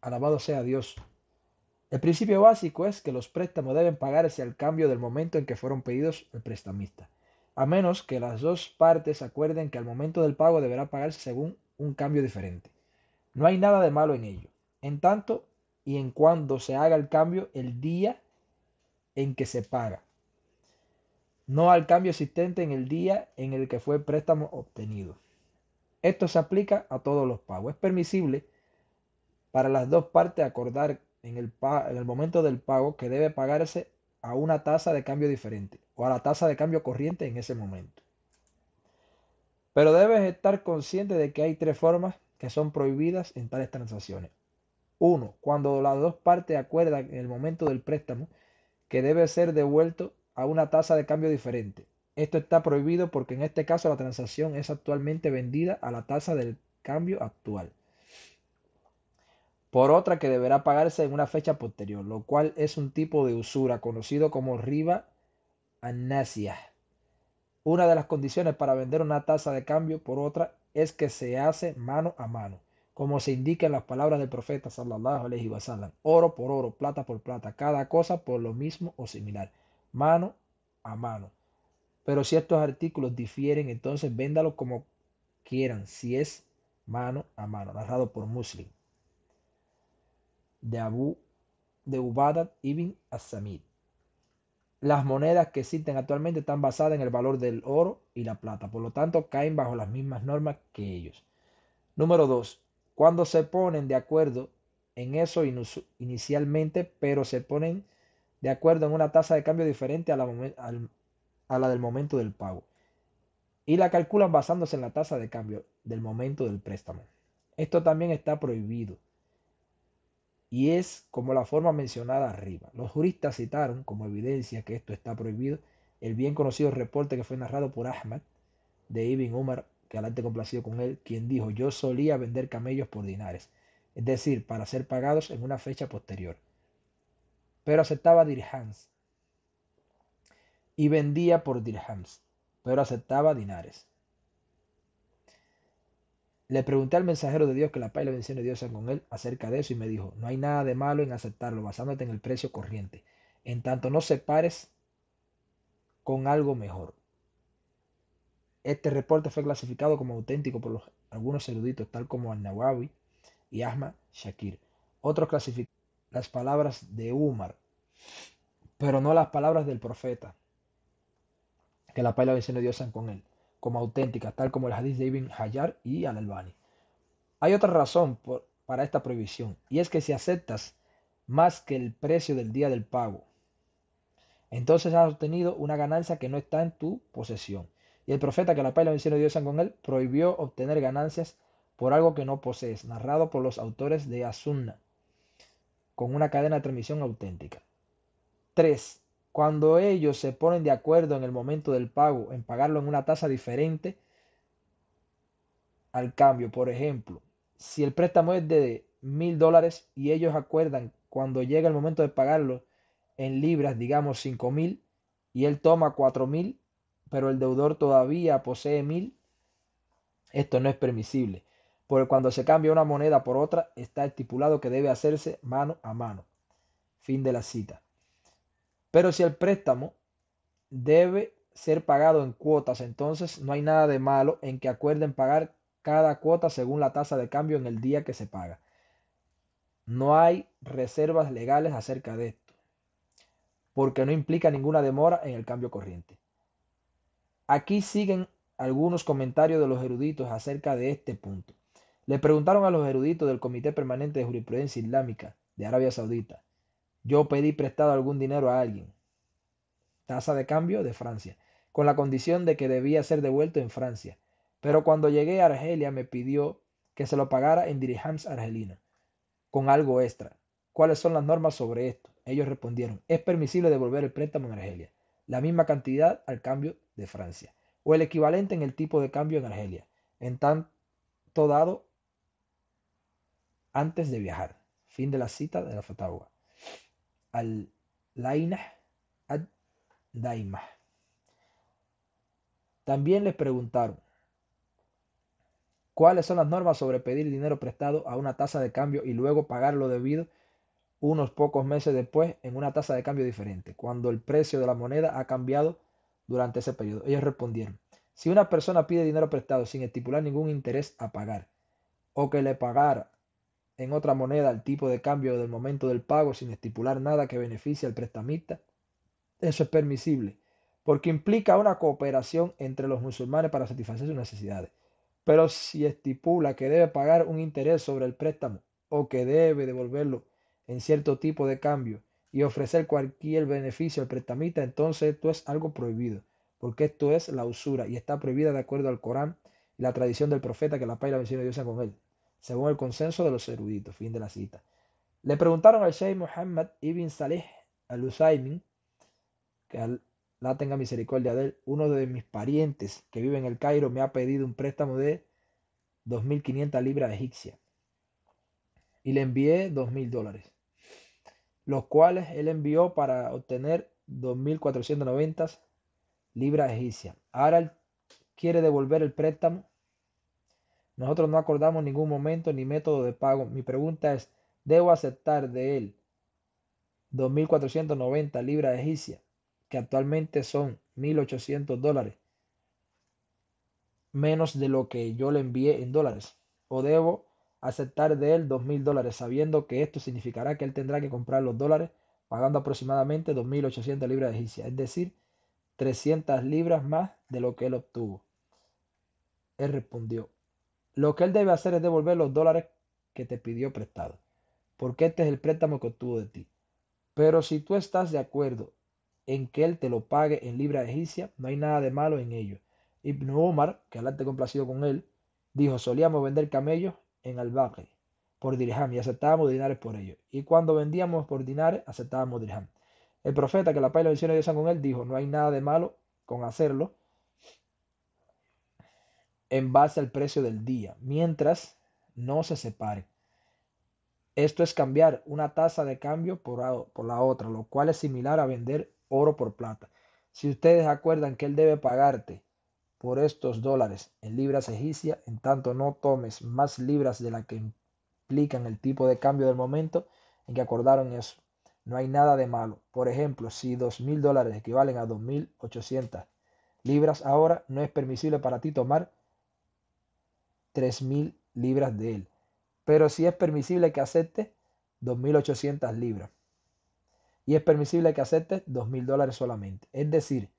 Alabado sea Dios. El principio básico es que los préstamos deben pagarse al cambio del momento en que fueron pedidos el prestamista, a menos que las dos partes acuerden que al momento del pago deberá pagarse según un cambio diferente. No hay nada de malo en ello. En tanto y en cuando se haga el cambio el día en que se paga, no al cambio existente en el día en el que fue el préstamo obtenido. Esto se aplica a todos los pagos. Es permisible para las dos partes acordar en el, momento del pago que debe pagarse a una tasa de cambio diferente o a la tasa de cambio corriente en ese momento. Pero debes estar consciente de que hay tres formas que son prohibidas en tales transacciones. Uno, cuando las dos partes acuerdan en el momento del préstamo que debe ser devuelto a una tasa de cambio diferente. Esto está prohibido porque en este caso la transacción es actualmente vendida a la tasa del cambio actual por otra que deberá pagarse en una fecha posterior, lo cual es un tipo de usura conocido como riba anasia. Una de las condiciones para vender una tasa de cambio por otra es que se hace mano a mano, como se indica en las palabras del profeta sallallahu alaihi wasallam, oro por oro, plata por plata, cada cosa por lo mismo o similar, mano a mano. Pero si estos artículos difieren, entonces véndalos como quieran, si es mano a mano, narrado por Muslim de Abu de Ubadat ibn Asamid. Las monedas que existen actualmente están basadas en el valor del oro y la plata, por lo tanto caen bajo las mismas normas que ellos. Número 2. Cuando se ponen de acuerdo en eso inicialmente, pero se ponen de acuerdo en una tasa de cambio diferente a la del momento del pago. Y la calculan basándose en la tasa de cambio del momento del préstamo. Esto también está prohibido y es como la forma mencionada arriba. Los juristas citaron como evidencia que esto está prohibido el bien conocido reporte que fue narrado por Ahmad de Ibn Umar, que alante complacido con él, quien dijo, yo solía vender camellos por dinares, es decir, para ser pagados en una fecha posterior. Pero aceptaba dirhams y vendía por dirhams, pero aceptaba dinares. Le pregunté al mensajero de Dios que la paz y la de Dios sean con él acerca de eso y me dijo, no hay nada de malo en aceptarlo basándote en el precio corriente, en tanto no separes con algo mejor. Este reporte fue clasificado como auténtico por algunos eruditos, tal como Al-Nawawi y Asma Shakir. Otros clasificaron las palabras de Umar, pero no las palabras del profeta, que la paz y la bendición de Dios sean con él como auténtica, tal como el hadith de Ibn Hayar y Al-Albani. Hay otra razón para esta prohibición, y es que si aceptas más que el precio del día del pago, entonces has obtenido una ganancia que no está en tu posesión. Y el profeta, que la paz y la de Dios sean con él, prohibió obtener ganancias por algo que no posees, narrado por los autores de Asunna, con una cadena de transmisión auténtica. 3. Cuando ellos se ponen de acuerdo en el momento del pago, en pagarlo en una tasa diferente al cambio, por ejemplo, si el préstamo es de mil dólares y ellos acuerdan cuando llega el momento de pagarlo en libras, digamos cinco mil, y él toma cuatro mil, pero el deudor todavía posee mil, esto no es permisible, porque cuando se cambia una moneda por otra, está estipulado que debe hacerse mano a mano. Fin de la cita. Pero si el préstamo debe ser pagado en cuotas, entonces no hay nada de malo en que acuerden pagar cada cuota según la tasa de cambio en el día que se paga. No hay reservas legales acerca de esto, porque no implica ninguna demora en el cambio corriente. Aquí siguen algunos comentarios de los eruditos acerca de este punto. Le preguntaron a los eruditos del Comité Permanente de Jurisprudencia Islámica de Arabia Saudita yo pedí prestado algún dinero a alguien. Tasa de cambio de Francia, con la condición de que debía ser devuelto en Francia. Pero cuando llegué a Argelia me pidió que se lo pagara en dirhams argelina, con algo extra. ¿Cuáles son las normas sobre esto? Ellos respondieron, es permisible devolver el préstamo en Argelia, la misma cantidad al cambio de Francia, o el equivalente en el tipo de cambio en Argelia, en tanto dado antes de viajar. Fin de la cita de la Fatagua al-lainah ad daima También les preguntaron, ¿cuáles son las normas sobre pedir dinero prestado a una tasa de cambio y luego pagar lo debido unos pocos meses después en una tasa de cambio diferente, cuando el precio de la moneda ha cambiado durante ese periodo? Ellos respondieron, si una persona pide dinero prestado sin estipular ningún interés a pagar, o que le pagara en otra moneda el tipo de cambio del momento del pago sin estipular nada que beneficie al prestamista, eso es permisible, porque implica una cooperación entre los musulmanes para satisfacer sus necesidades. Pero si estipula que debe pagar un interés sobre el préstamo o que debe devolverlo en cierto tipo de cambio y ofrecer cualquier beneficio al prestamista, entonces esto es algo prohibido, porque esto es la usura y está prohibida de acuerdo al Corán y la tradición del profeta que la paz y la bendición de Dios con él según el consenso de los eruditos. Fin de la cita. Le preguntaron al Sheikh Muhammad ibn Saleh al-Usaymin, que la tenga misericordia de él, uno de mis parientes que vive en el Cairo me ha pedido un préstamo de 2.500 libras egipcias y le envié 2.000 dólares, los cuales él envió para obtener 2.490 libras egipcias. Ahora él quiere devolver el préstamo nosotros no acordamos ningún momento ni método de pago. Mi pregunta es, ¿debo aceptar de él 2.490 libras de egipcias, que actualmente son 1.800 dólares, menos de lo que yo le envié en dólares? ¿O debo aceptar de él 2.000 dólares, sabiendo que esto significará que él tendrá que comprar los dólares pagando aproximadamente 2.800 libras egipcia? es decir, 300 libras más de lo que él obtuvo? Él respondió, lo que él debe hacer es devolver los dólares que te pidió prestado, porque este es el préstamo que obtuvo de ti. Pero si tú estás de acuerdo en que él te lo pague en libra egipcia, no hay nada de malo en ello. Ibn Omar, que alante complacido con él, dijo, solíamos vender camellos en Albaque por dirham y aceptábamos dinares por ellos. Y cuando vendíamos por dinares, aceptábamos dirham. El profeta, que la paz y de Dios con él, dijo, no hay nada de malo con hacerlo, en base al precio del día, mientras no se separe. Esto es cambiar una tasa de cambio por, la otra, lo cual es similar a vender oro por plata. Si ustedes acuerdan que él debe pagarte por estos dólares en libras egipcias, en tanto no tomes más libras de la que implican el tipo de cambio del momento en que acordaron eso. No hay nada de malo. Por ejemplo, si dos mil dólares equivalen a 2.800 libras ahora, no es permisible para ti tomar 3.000 libras de él, pero si es permisible que acepte 2.800 libras. Y es permisible que acepte 2.000 dólares solamente. Es decir,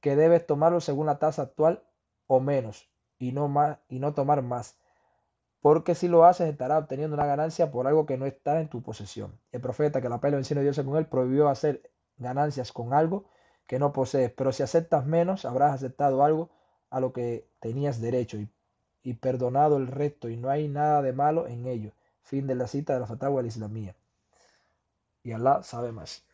que debes tomarlo según la tasa actual o menos y no, más, y no tomar más. Porque si lo haces estarás obteniendo una ganancia por algo que no está en tu posesión. El profeta, que la pelea del de Dios con él, prohibió hacer ganancias con algo que no posees. Pero si aceptas menos, habrás aceptado algo a lo que tenías derecho y y perdonado el resto, y no hay nada de malo en ello. Fin de la cita de la fatwa al Islamía. Y Allah sabe más.